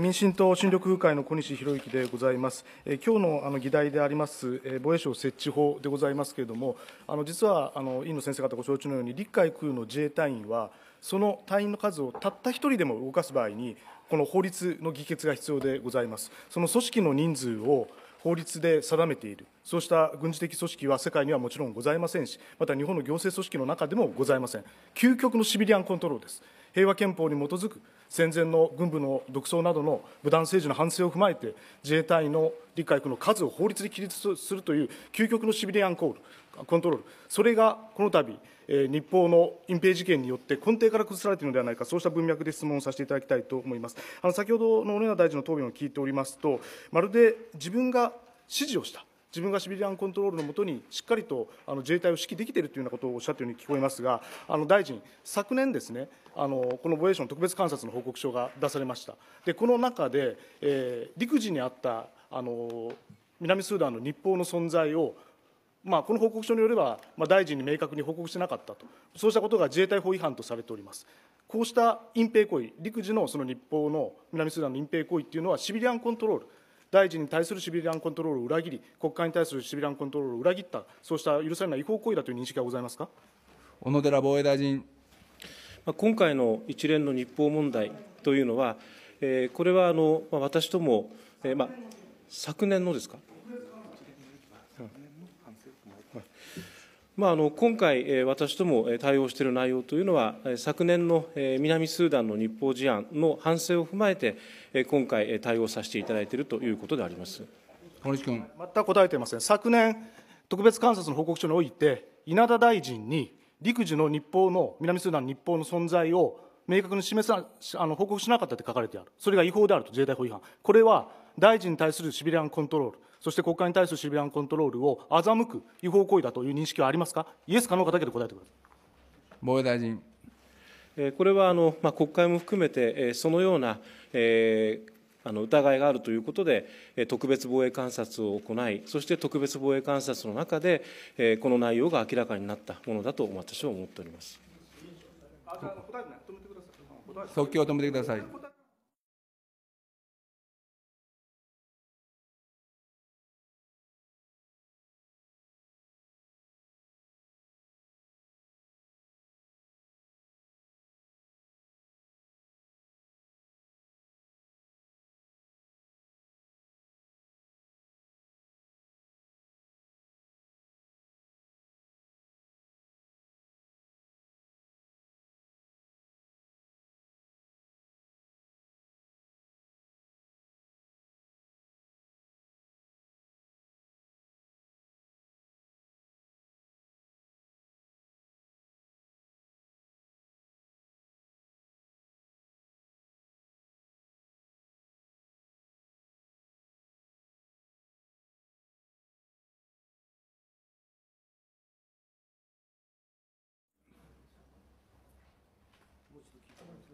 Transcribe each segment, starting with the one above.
民進党新緑風会の小西博之でございます。え今日のあの議題であります、え防衛省設置法でございますけれども、あの実はあの委員の先生方ご承知のように、陸海空の自衛隊員は、その隊員の数をたった1人でも動かす場合に、この法律の議決が必要でございます。その組織の人数を法律で定めている、そうした軍事的組織は世界にはもちろんございませんし、また日本の行政組織の中でもございません、究極のシビリアンコントロールです、平和憲法に基づく戦前の軍部の独走などの武断政治の反省を踏まえて自衛隊の陸海空の数を法律で規律するという究極のシビリアンコールコントロールそれがこの度、え日報の隠蔽事件によって根底から崩されているのではないかそうした文脈で質問させていただきたいと思いますあの先ほどの小野大臣の答弁を聞いておりますとまるで自分が指示をした自分がシビリアンコントロールのもとにしっかりとあの自衛隊を指揮できているというようなことをおっしゃったように聞こえますが、あの大臣、昨年ですね、あのこの防衛省の特別監察の報告書が出されました。でこの中で、えー、陸自にあったあの南スーダンの日報の存在をまあ、この報告書によれば、まあ、大臣に明確に報告しなかったと、そうしたことが自衛隊法違反とされております。こうした隠蔽行為、陸自のその日報の南スーダンの隠蔽行為っていうのは、シビリアンコントロール、大臣に対するシビリアンコントロールを裏切り、国会に対するシビリアンコントロールを裏切った、そうした許されない違法行為だという認識はございますか小野寺防衛大臣。今回の一連の日報問題というのは、えこれはあの私ども、えま、昨年のですか。まあ、あの今回、私ども対応している内容というのは、昨年の南スーダンの日報事案の反省を踏まえて、今回、対応させていただいているということであります小西君全く答えていません、昨年、特別監察の報告書において、稲田大臣に陸自の日報の、南スーダンの日報の存在を明確に示さあの報告しなかったと書かれてある、それが違法であると、自衛隊法違反、これは大臣に対するシビリアンコントロール。そして国会に対するシビアンコントロールを欺く違法行為だという認識はありますか、イエスかノーかだけで答えてください。防衛大臣これはあの、まあ、国会も含めて、そのような、えー、あの疑いがあるということで、特別防衛監察を行い、そして特別防衛監察の中で、この内容が明らかになったものだと私は思っております。即興を止めてください。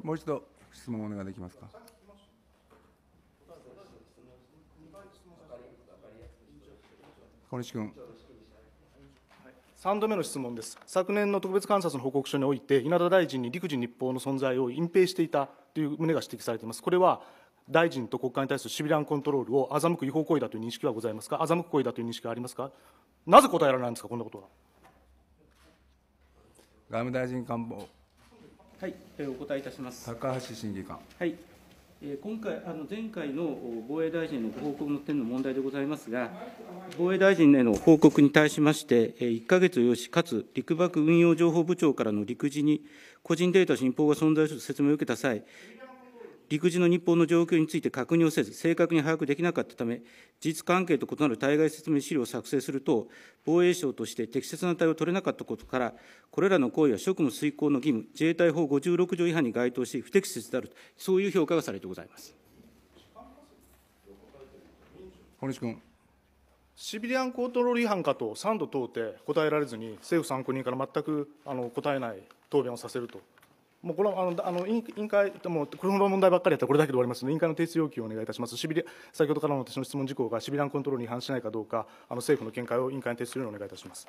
もう一度質問お願いできますか。小西君。3度目の質問です、昨年の特別監察の報告書において、稲田大臣に陸自日報の存在を隠蔽していたという旨が指摘されています、これは大臣と国会に対するシビランコントロールを欺く違法行為だという認識はございますか、欺く行為だという認識はありますか、なぜ答えられないんですか、こんなことは。外務大臣官房はい、えお答えいたします。高橋審議官。はい。え今回あの前回の防衛大臣のご報告の点の問題でございますが、防衛大臣への報告に対しまして、え1か月を要し、かつ陸幕運用情報部長からの陸自に個人データ新報が存在する説明を受けた際、陸自の日本の状況について確認をせず、正確に把握できなかったため、事実関係と異なる対外説明資料を作成すると、防衛省として適切な対応を取れなかったことから、これらの行為は職務遂行の義務、自衛隊法56条違反に該当し、不適切であると、そういう評価がされてございます。小西君。シビリアンコントロール違反かと3度問うて答えられずに、政府参考人から全くあの答えない答弁をさせると。もうこれあのあの委員会もうこの問題ばっかりやったらこれだけで終わりますので委員会の提出要求をお願いいたします先ほどからの私の質問事項がシビランコントロールに違反しないかどうかあの政府の見解を委員会に提出するようにお願いいたします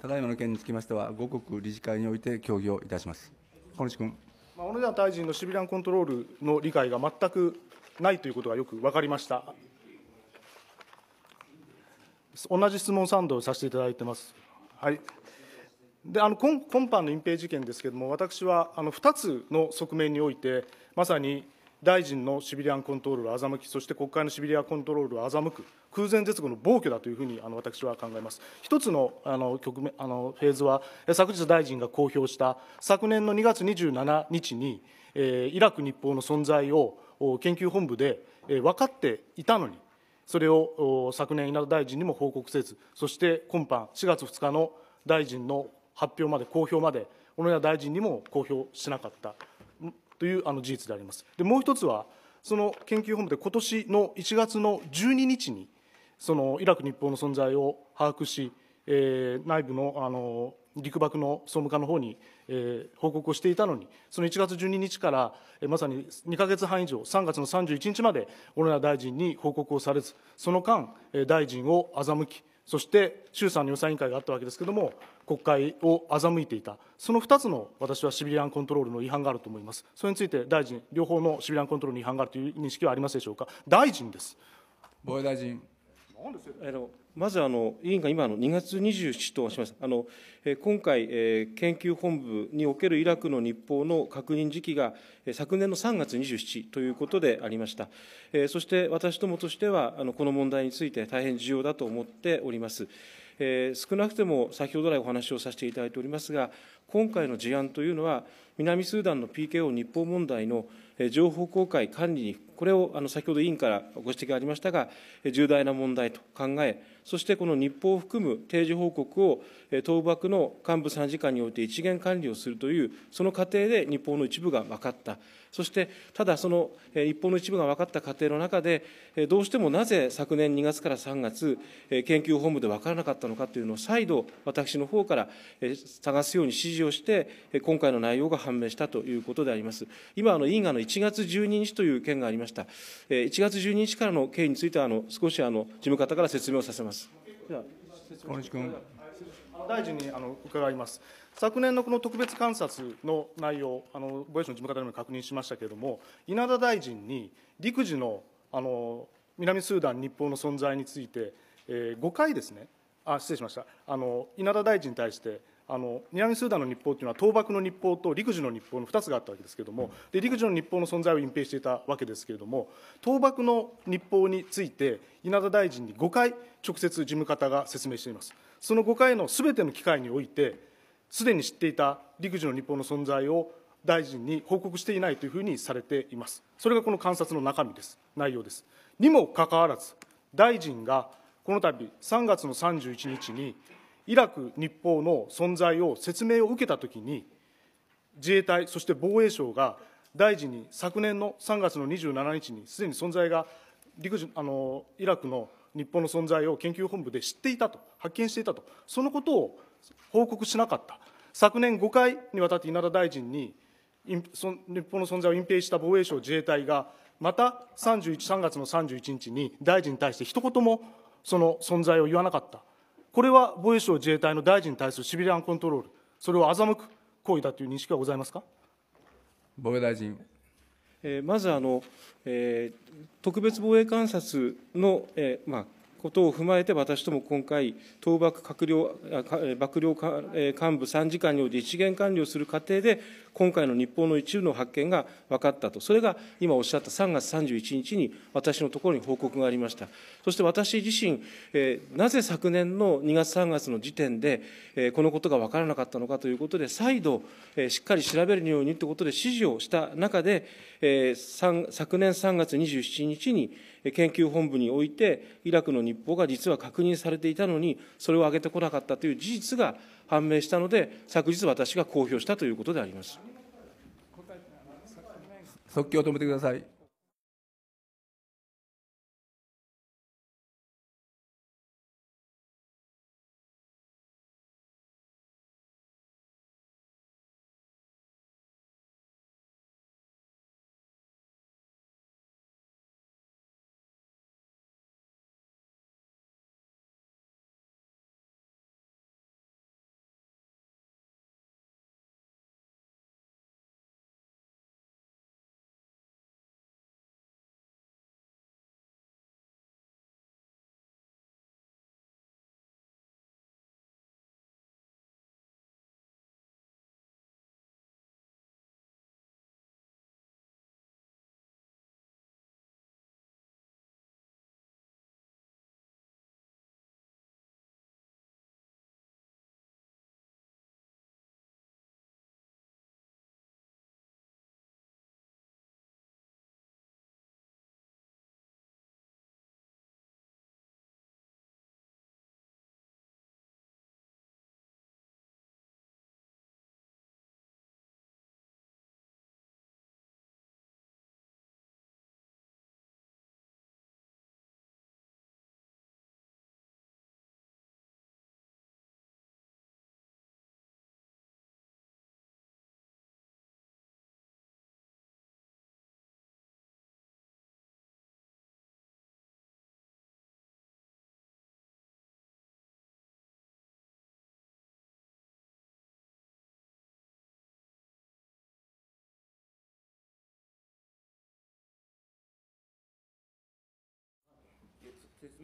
ただいまの件につきましては五国理事会において協議をいたします小西君、まあ、小野寺大臣のシビランコントロールの理解が全くないということがよく分かりました同じ質問3度させていただいてますはいであの今今般の隠蔽事件ですけれども、私はあの2つの側面において、まさに大臣のシビリアンコントロールを欺き、そして国会のシビリアンコントロールを欺く、空前絶後の暴挙だというふうにあの私は考えます。一つのあの局面あのフェーズは、昨日大臣が公表した昨年の2月27日に、えー、イラク日報の存在を研究本部で、えー、分かっていたのに、それを昨年、稲田大臣にも報告せず、そして今般、4月2日の大臣の発表まで公表まで小野谷大臣にも公表しなかったというあの事実であります。でもう一つはその研究本部で今年の1月の12日にそのイラク日報の存在を把握し、えー、内部のあの陸幕の総務課の方に、えー、報告をしていたのにその1月12日から、えー、まさに2か月半以上3月の31日まで小野谷大臣に報告をされずその間、えー、大臣を欺きそして衆参の予算委員会があったわけですけれども、国会を欺いていた、その2つの私はシビリアンコントロールの違反があると思います、それについて大臣、両方のシビリアンコントロールの違反があるという認識はありますでしょうか、大臣です。防衛大臣あのまずあの、委員が今の2月27日としますあのえ今回、え研究本部におけるイラクの日報の確認時期が、え昨年の3月27日ということでありました、えそして私どもとしてはあの、この問題について大変重要だと思っております。えー、少なくても先ほど来お話をさせていただいておりますが、今回の事案というのは、南スーダンの PKO 日報問題の情報公開管理にこれをあの先ほど委員からご指摘がありましたが、重大な問題と考え、そしてこの日報を含む定時報告を、倒幕の幹部参事官において一元管理をするという、その過程で日報の一部が分かった、そしてただ、その日報の一部が分かった過程の中で、どうしてもなぜ昨年2月から3月、研究本部で分からなかったのかというのを再度、私の方から探すように指示をして、今回の内容が判明したということであります。今あの委員がの1月12日という件がありますました。1月12日からの経緯については、あの少しあの事務方から説明をさせます。小西君大臣にあの伺います。昨年のこの特別監察の内容、あの防衛省の事務方にも確認しましたけれども、稲田大臣に陸自のあの南スーダン、日本の存在について、えー、5回ですね、あ失礼しましたあの、稲田大臣に対して、あの南スーダンの日報というのは倒幕の日報と陸自の日報の2つがあったわけですけれどもで陸自の日報の存在を隠蔽していたわけですけれども倒幕の日報について稲田大臣に5回直接事務方が説明していますその5回のすべての機会においてすでに知っていた陸自の日報の存在を大臣に報告していないというふうにされていますそれがこの観察の中身です内容ですにもかかわらず大臣がこの度3月の31日にイラク日報の存在を説明を受けたときに、自衛隊、そして防衛省が大臣に昨年の3月の27日に、すでに存在が陸あの、イラクの日本の存在を研究本部で知っていたと、発見していたと、そのことを報告しなかった、昨年5回にわたって稲田大臣に、日本の存在を隠蔽した防衛省自衛隊が、また31 3月の31日に大臣に対して一言もその存在を言わなかった。これは防衛省自衛隊の大臣に対するシビリアンコントロール、それを欺く行為だという認識はございますか防衛大臣。えー、まずあの、えー、特別防衛監察の、えーまあ、ことを踏まえて、私ども今回、倒幕閣僚、幕僚幹部参事官において一元管理をする過程で、今回の日本の一部の発見が分かったと、それが今おっしゃった3月31日に私のところに報告がありました。そして私自身、えー、なぜ昨年の2月、3月の時点で、えー、このことが分からなかったのかということで、再度、えー、しっかり調べるようにということで指示をした中で、えー、昨年3月27日に、研究本部において、イラクの日報が実は確認されていたのに、それを挙げてこなかったという事実が判明したので、昨日私が公表したということであります。即興を止めてください。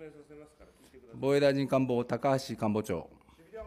明させますから、防衛大臣官房、高橋官房長。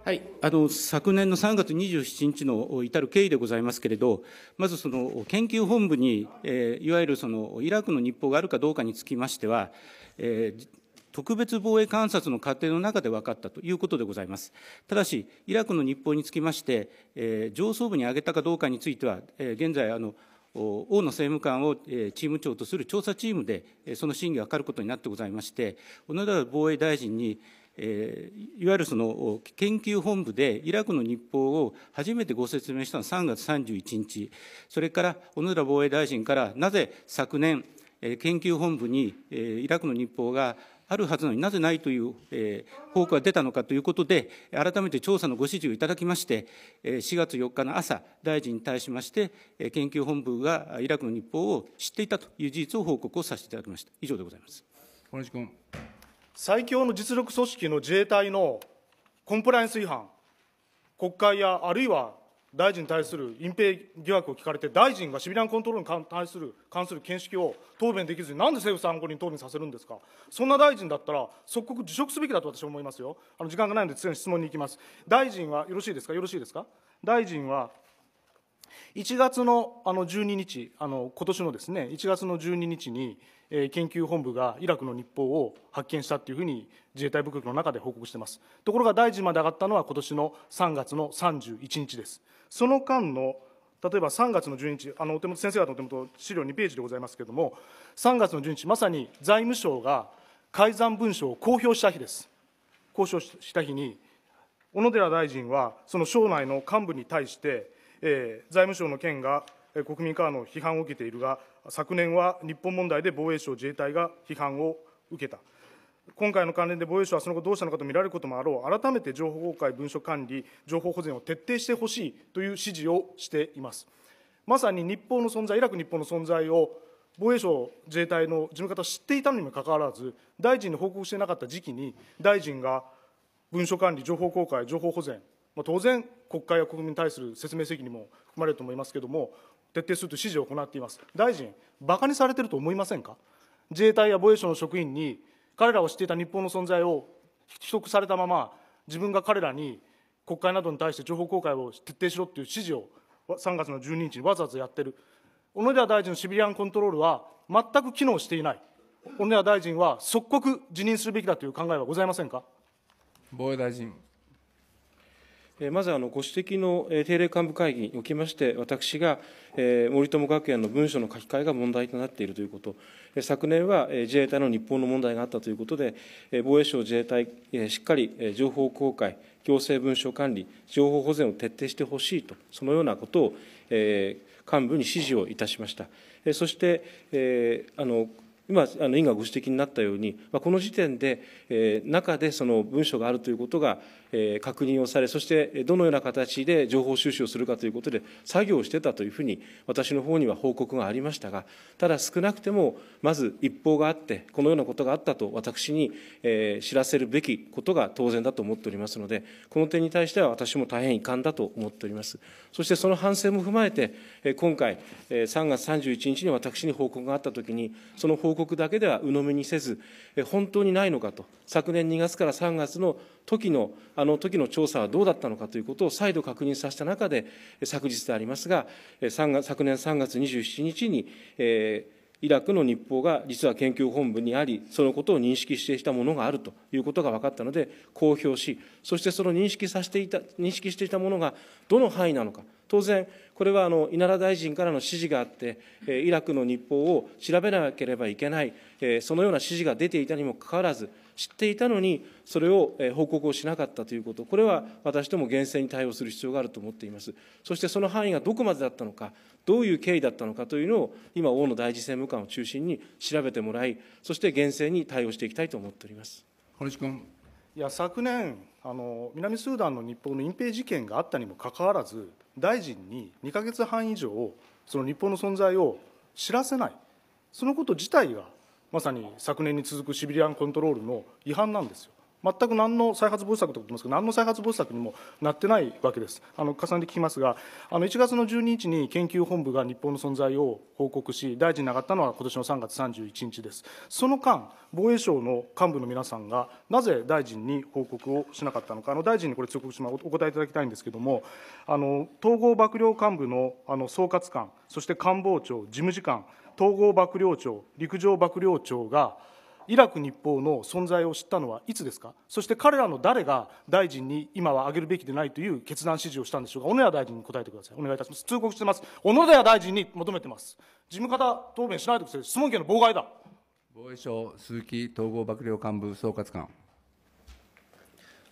はい、あの昨年の3月27日の至る経緯でございますけれど、まずその研究本部に、えー、いわゆるそのイラクの日報があるかどうかにつきましては、えー、特別防衛観察の過程の中で分かったということでございます。ただし、イラクの日報につきまして、えー、上層部に上げたかどうかについては、え現在あの、大野政務官をチーム長とする調査チームで、その真偽を図ることになってございまして、小野田防衛大臣に、えいわゆるその研究本部でイラクの日報を初めてご説明したのは3月31日、それから小野寺防衛大臣からなぜ昨年、え研究本部に、えイラクの日報があるはずなのになぜないという、えー、報告が出たのかということで、改めて調査のご指示をいただきまして、4月4日の朝、大臣に対しまして、研究本部がイラクの日報を知っていたという事実を報告をさせていただきました。以上でございます。小西君。最強の実力組織の自衛隊のコンプライアンス違反、国会やあるいは大臣に対する隠蔽疑惑を聞かれて、大臣がシビランコントロールに対する関する見識を答弁できずに、なんで政府参考人答弁させるんですか、そんな大臣だったら、即刻辞職すべきだと私は思いますよ、あの時間がないので、次の質問に行きます。大臣はよろしいですか、よろしいですか、大臣は1月のあの12日、あの今年のですね、1月の12日に、えー、研究本部がイラクの日報を発見したというふうに自衛隊部局の中で報告しています。ところが大臣まで上がったのは今年の3月の31日です。その間の例えば3月の12日あのお手元先生方のお手元資料2ページでございますけれども3月の12日まさに財務省が改ざん文書を公表した日です公表した日に小野寺大臣はその省内の幹部に対して、えー、財務省の件が国民からの批判を受けているが昨年は日本問題で防衛省自衛隊が批判を受けた今回の関連で防衛省はその後どうしたのかと見られることもあろう、改めて情報公開、文書管理、情報保全を徹底してほしいという指示をしています。まさに日本の存在、イラク日本の存在を防衛省自衛隊の事務方は知っていたのにもかかわらず、大臣に報告してなかった時期に、大臣が文書管理、情報公開、情報保全、まあ、当然、国会や国民に対する説明責任も含まれると思いますけれども、徹底するという指示を行っています。大臣、馬鹿にされてると思いませんか自衛隊や防衛省の職員に彼らを知っていた日本の存在を取得されたまま自分が彼らに国会などに対して情報公開を徹底しろっていう指示を3月の12日にわざわざやってる小野寺大臣のシビリアンコントロールは全く機能していない小野寺大臣は即刻辞任するべきだという考えはございませんか防衛大臣まずご指摘の定例幹部会議におきまして、私が森友学園の文書の書き換えが問題となっているということ、昨年は自衛隊の日本の問題があったということで、防衛省自衛隊、しっかり情報公開、行政文書管理、情報保全を徹底してほしいと、そのようなことを幹部に指示をいたしました。そしてあの今、あの委員がご指摘になったように、この時点で、中でその文書があるということが、確認をされ、そしてどのような形で情報収集をするかということで、作業をしてたというふうに、私の方には報告がありましたが、ただ少なくても、まず一報があって、このようなことがあったと、私に知らせるべきことが当然だと思っておりますので、この点に対しては私も大変遺憾だと思っております。そしてその反省も踏まえて、今回、3月31日に私に報告があったときに、その報告だけでは鵜呑みにせず、本当にないのかと、昨年2月から3月の時のあの時の調査はどうだったのかということを再度確認させた中で、昨日でありますが、昨年3月27日に、えーイラクの日報が実は研究本部にあり、そのことを認識していたものがあるということが分かったので、公表し、そしてその認識させていた認識していたものがどの範囲なのか、当然、これはあの稲田大臣からの指示があって、イラクの日報を調べなければいけない、そのような指示が出ていたにもかかわらず、知っていたのにそれを報告をしなかったということこれは私ども厳正に対応する必要があると思っていますそしてその範囲がどこまでだったのかどういう経緯だったのかというのを今大野大臣政務官を中心に調べてもらいそして厳正に対応していきたいと思っております堀内君いや昨年あの南スーダンの日本の隠蔽事件があったにもかかわらず大臣に2か月半以上その日本の存在を知らせないそのこと自体がまさに昨年に続くシビリアンコントロールの違反なんですよ。全く何の再発防止策と言ってますけど、何の再発防止策にもなってないわけです、あの重ねて聞きますが、あの1月の12日に研究本部が日本の存在を報告し、大臣に上がったのは今年の3月31日です、その間、防衛省の幹部の皆さんが、なぜ大臣に報告をしなかったのか、あの大臣にこれ、通告しまお答えいただきたいんですけれども、あの統合幕僚幹部のあの総括官、そして官房長、事務次官、統合幕僚長陸上幕僚長がイラク日報の存在を知ったのはいつですかそして彼らの誰が大臣に今は挙げるべきでないという決断指示をしたんでしょうか小野谷大臣に答えてくださいお願いいたします通告してます小野谷大臣に求めてます事務方答弁しないでください質問権の妨害だ防衛省鈴木統合幕僚幹部総括官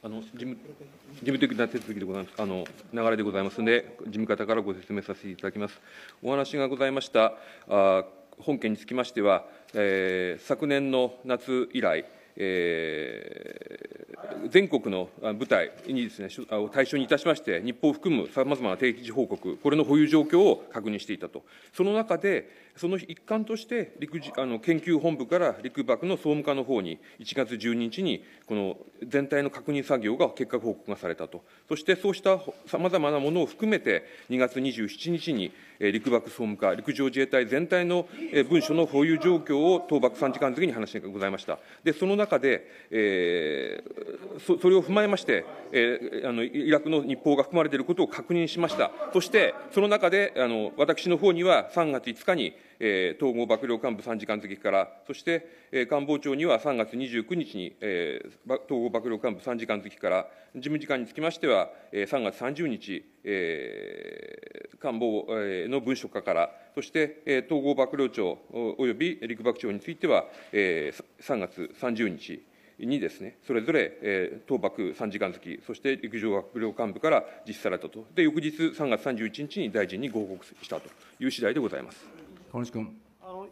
あの事務事務的な手続きでございますあの流れでございますので、事務方からご説明させていただきます。お話がございましたあ本件につきましては、えー、昨年の夏以来、えー、全国の部隊にですね、対象にいたしまして、日本を含むさまざまな定期報告、これの保有状況を確認していたと、その中で、その一環として陸自あの研究本部から陸幕の総務課の方に1月12日にこの全体の確認作業が結果報告がされたと、そしてそうしたさまざまなものを含めて2月27日に陸幕総務課、陸上自衛隊全体の文書の保有状況を当幕参事官次に話がございました。でその中で、えー、そそれを踏まえまして、えー、あのイラクの日報が含まれていることを確認しました。そしてその中であの私の方には3月5日にえー、統合幕僚幹部参事官付から、そして、えー、官房長には3月29日に、えー、統合幕僚幹部参事官付から、事務次官につきましては、えー、3月30日、えー、官房の文書課から、そして、えー、統合幕僚長および陸幕長については、えー、3月30日、にですね、それぞれ、えー、幕参事官付そして陸上幕僚幹部から実施されたと、で翌日3月31日に大臣にご報告したという次第でございます。小西君。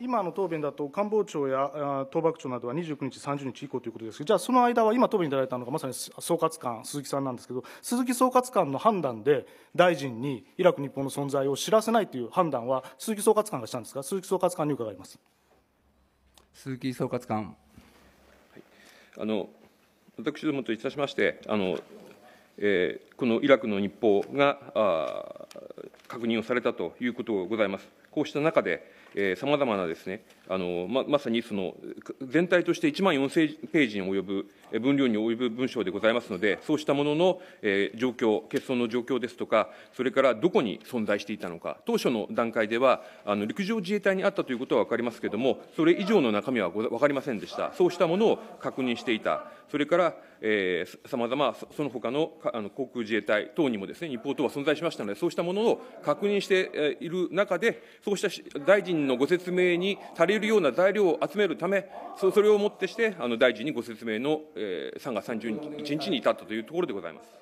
今の答弁だと官房長や当幕長などは29日、30日以降ということですが、じゃあ、その間は今、答弁いただいたのがまさに総括官、鈴木さんなんですけど、鈴木総括官の判断で、大臣にイラク、日本の存在を知らせないという判断は、鈴木総括官がしたんですか、鈴木総括官に伺います鈴木総括官。はい、あの私どもといたしまして、あのえー、このイラクの日報があ確認をされたということがございます。こうした中で、さまざまなですね、あのままさにその全体として1万4000ページに及ぶ、分量に及ぶ文章でございますので、そうしたものの、えー、状況、欠損の状況ですとか、それからどこに存在していたのか、当初の段階では、あの陸上自衛隊にあったということは分かりますけれども、それ以上の中身は分かりませんでした、そうしたものを確認していた、それからさまざまその他のあの航空自衛隊等にもですね、日報等は存在しましたので、そうしたものを確認している中で、そうした大臣のご説明に足りるような材料を集めるため、それをもってして、あの大臣にご説明の3月31日に至ったというところでございます。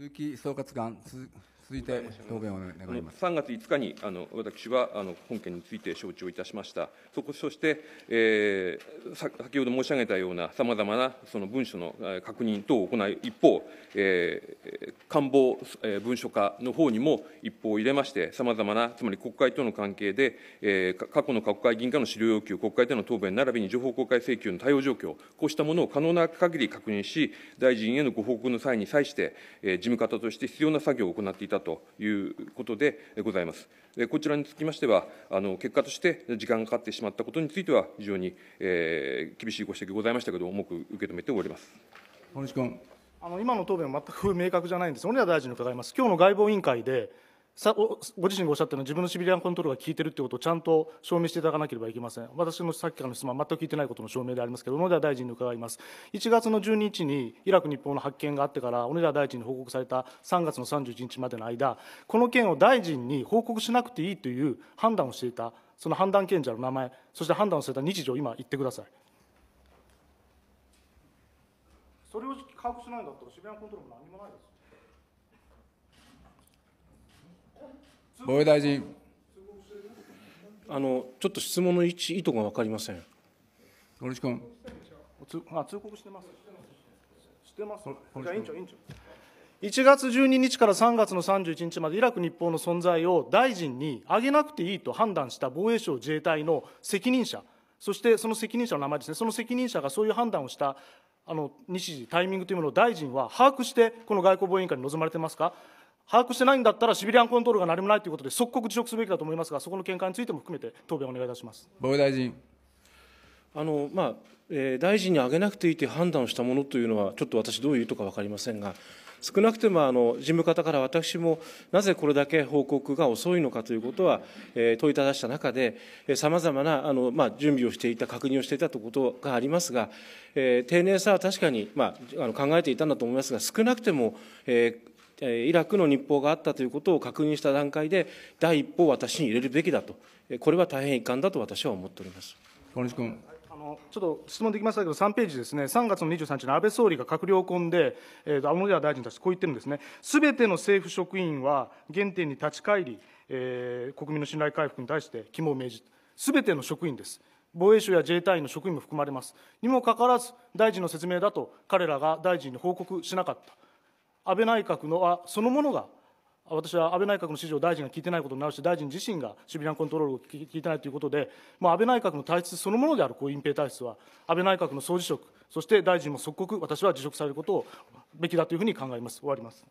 鈴木総括官続いて答弁を願います3月5日にあの私はあの本件について承知をいたしました、そこそして、えー、先ほど申し上げたようなさまざまなその文書の確認等を行い、一方、えー、官房、え文書課の方にも一報を入れまして、さまざまな、つまり国会との関係で、えー、過去の国会議員からの資料要求、国会での答弁並びに情報公開請求の対応状況、こうしたものを可能な限り確認し、大臣へのご報告の際に際して、えー、事務方として必要な作業を行っていたということでございます。こちらにつきましては、あの結果として時間がかかってしまったことについては、非常に、えー、厳しいご指摘ございましたけど、重く受け止めております。小西君あの今の答弁は全く明確じゃないんです、小野田大臣に伺います。今日の外防委員会でさご自身がおっしゃったように自分のシビリアンコントロールが効いてるということをちゃんと証明していただかなければいけません私のさっきからの質問全く聞いてないことの証明でありますけど小野寺大臣に伺います1月の12日にイラク日本の発見があってから小野寺大臣に報告された3月の31日までの間この件を大臣に報告しなくていいという判断をしていたその判断権者の名前そして判断をされた日時を今言ってくださいそれを把握しないんだったらシビリアンコントロールも何もないです防衛大臣。あのちょっと質問の意意図が分かりません。堀内君。あ通告してます。してます。じゃ委員長委員長。1月12日から3月の31日までイラク日報の存在を大臣に挙げなくていいと判断した防衛省自衛隊の責任者、そしてその責任者の名前ですね、その責任者がそういう判断をしたあの日時、タイミングというものを大臣は把握して、この外交防衛委員会に臨まれてますか、把握してないんだったらシビリアンコントロールが何もないということで即刻辞職すべきだと思いますがそこの見解についても含めて答弁お願いいたします防衛大臣あの、まあえー、大臣に挙げなくていいという判断をしたものというのはちょっと私どういう意図か分かりませんが少なくともあの事務方から私もなぜこれだけ報告が遅いのかということは、えー、問いただした中でさまざまなあの、まあ、準備をしていた確認をしていたということがありますが、えー、丁寧さは確かに、まあ、あの考えていたんだと思いますが少なくても、えーイラクの日報があったということを確認した段階で、第一報を私に入れるべきだと、これは大変遺憾だと私は思っております。小西君あのちょっと質問できましたけど、3ページですね、3月の23日の安倍総理が閣僚婚で、えー、天野大臣たち、こう言ってるんですね、すべての政府職員は原点に立ち返り、えー、国民の信頼回復に対して肝を銘じ、すべての職員です、防衛省や自衛隊員の職員も含まれます、にもかかわらず、大臣の説明だと、彼らが大臣に報告しなかった。安倍内閣のあそのものが私は安倍内閣の指示を大臣が聞いてないことになるし、大臣自身がシビリアンコントロールを聞いてないということで、ま安倍内閣の体質そのものである、こうう隠蔽体質は、安倍内閣の総辞職、そして大臣も即刻、私は辞職されることをべきだというふうに考えます。終わります。